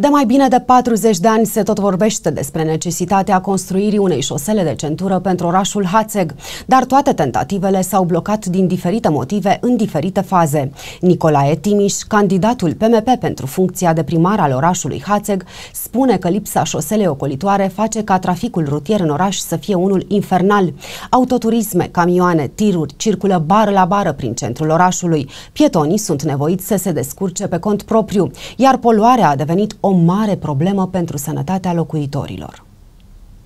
De mai bine de 40 de ani se tot vorbește despre necesitatea construirii unei șosele de centură pentru orașul Hațeg, dar toate tentativele s-au blocat din diferite motive în diferite faze. Nicolae Timiș, candidatul PMP pentru funcția de primar al orașului Hațeg, spune că lipsa șoselei ocolitoare face ca traficul rutier în oraș să fie unul infernal. Autoturisme, camioane, tiruri circulă bară la bară prin centrul orașului. Pietonii sunt nevoiți să se descurce pe cont propriu, iar poluarea a devenit o o mare problemă pentru sănătatea locuitorilor.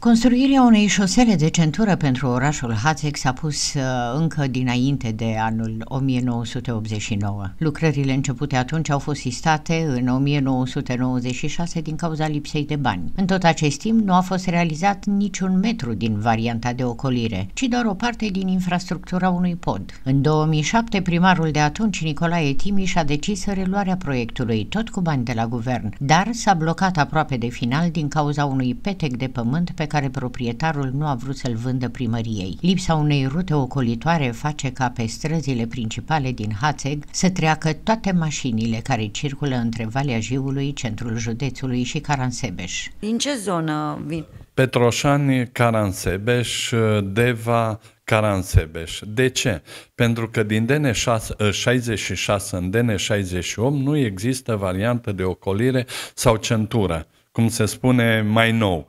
Construirea unei șosele de centură pentru orașul Hațec s-a pus uh, încă dinainte de anul 1989. Lucrările începute atunci au fost istate în 1996 din cauza lipsei de bani. În tot acest timp nu a fost realizat niciun metru din varianta de ocolire, ci doar o parte din infrastructura unui pod. În 2007, primarul de atunci, Nicolae Timiș, a decis reluarea proiectului, tot cu bani de la guvern, dar s-a blocat aproape de final din cauza unui petec de pământ pe care proprietarul nu a vrut să-l vândă primăriei. Lipsa unei rute ocolitoare face ca pe străzile principale din Hațeg să treacă toate mașinile care circulă între Valea Jiului, centrul județului și Caransebeș. Din ce zonă vin? Petroșani, Caransebeș, Deva, Caransebeș. De ce? Pentru că din DN66 ă, în DN68 nu există variantă de ocolire sau centură cum se spune, mai nou.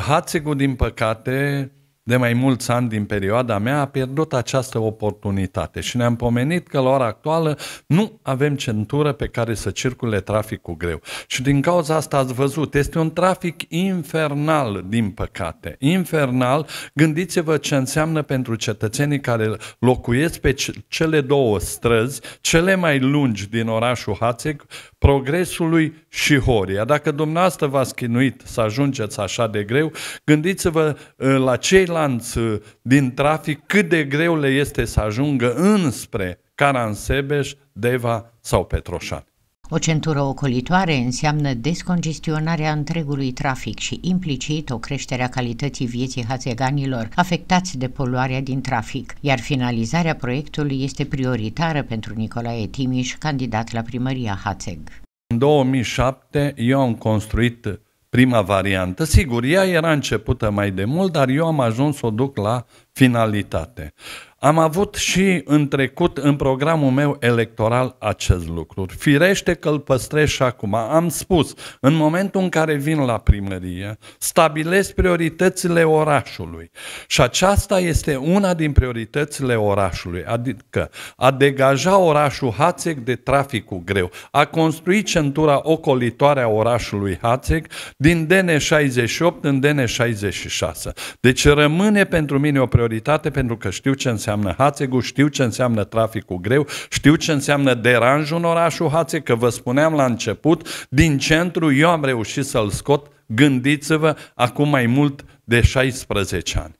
Hațegul, din păcate, de mai mulți ani din perioada mea a pierdut această oportunitate și ne-am pomenit că la ora actuală nu avem centură pe care să circule traficul greu. Și din cauza asta ați văzut, este un trafic infernal, din păcate. Infernal, gândiți-vă ce înseamnă pentru cetățenii care locuiesc pe cele două străzi, cele mai lungi din orașul Hațeg, progresului și Horia. Dacă dumneavoastră v-ați chinuit să ajungeți așa de greu, gândiți-vă uh, la cei lanț din trafic, cât de greu le este să ajungă înspre Caransebeș, Deva sau Petroșani. O centură ocolitoare înseamnă descongestionarea întregului trafic și implicit o creștere a calității vieții hațeganilor afectați de poluarea din trafic, iar finalizarea proiectului este prioritară pentru Nicolae Timiș, candidat la primăria Hațeg. În 2007 eu am construit prima variantă. Sigur, ea era începută mai de mult, dar eu am ajuns să o duc la finalitate. Am avut și în trecut, în programul meu electoral, acest lucru. Firește că îl păstrez și acum. Am spus, în momentul în care vin la primărie, stabilesc prioritățile orașului. Și aceasta este una din prioritățile orașului, adică a degaja orașul Hațec de traficul greu, a construi centura ocolitoare a orașului Hațec din DN68 în DN66. Deci rămâne pentru mine o prioritate prioritate pentru că știu ce înseamnă Hațegu, știu ce înseamnă traficul greu, știu ce înseamnă deranjul în orașul Hațe, că vă spuneam la început, din centru eu am reușit să-l scot, gândiți-vă, acum mai mult de 16 ani.